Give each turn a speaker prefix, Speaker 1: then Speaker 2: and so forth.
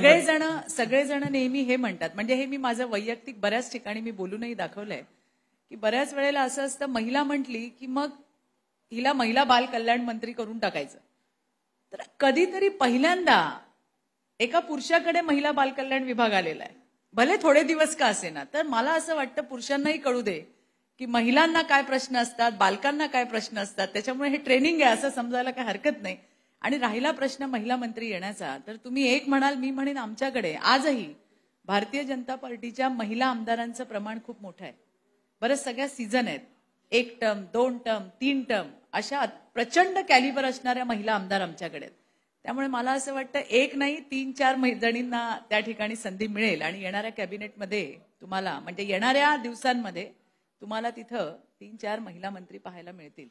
Speaker 1: सगळेजण सगळेजण नेहमी हे म्हणतात म्हणजे हे मी माझं वैयक्तिक बऱ्याच ठिकाणी मी बोलूनही दाखवलंय की बऱ्याच वेळेला असं असतं महिला म्हटली की मग हिला महिला बाल कल्याण मंत्री करून टाकायचं तर कधीतरी पहिल्यांदा एका पुरुषाकडे महिला बालकल्याण विभाग आलेला आहे भले थोडे दिवस का असे ना तर मला असं वाटतं पुरुषांनाही कळू दे की महिलांना काय प्रश्न असतात बालकांना काय प्रश्न असतात त्याच्यामुळे हे ट्रेनिंग आहे असं समजायला काही हरकत नाही आणि राहिला प्रश्न महिला मंत्री येण्याचा तर तुम्ही एक म्हणाल मी म्हणेन आमच्याकडे आजही भारतीय जनता पार्टीच्या महिला आमदारांचं प्रमाण खूप मोठं आहे बरंच सगळ्या सीझन आहेत एक टर्म दोन टर्म तीन टर्म अशा प्रचंड कॅलिबर असणाऱ्या महिला आमदार आमच्याकडे आहेत त्यामुळे मला असं वाटतं एक नाही तीन चार जणींना त्या ठिकाणी संधी मिळेल आणि येणाऱ्या कॅबिनेटमध्ये तुम्हाला म्हणजे येणाऱ्या दिवसांमध्ये तुम्हाला तिथं तीन चार महिला मंत्री पाहायला मिळतील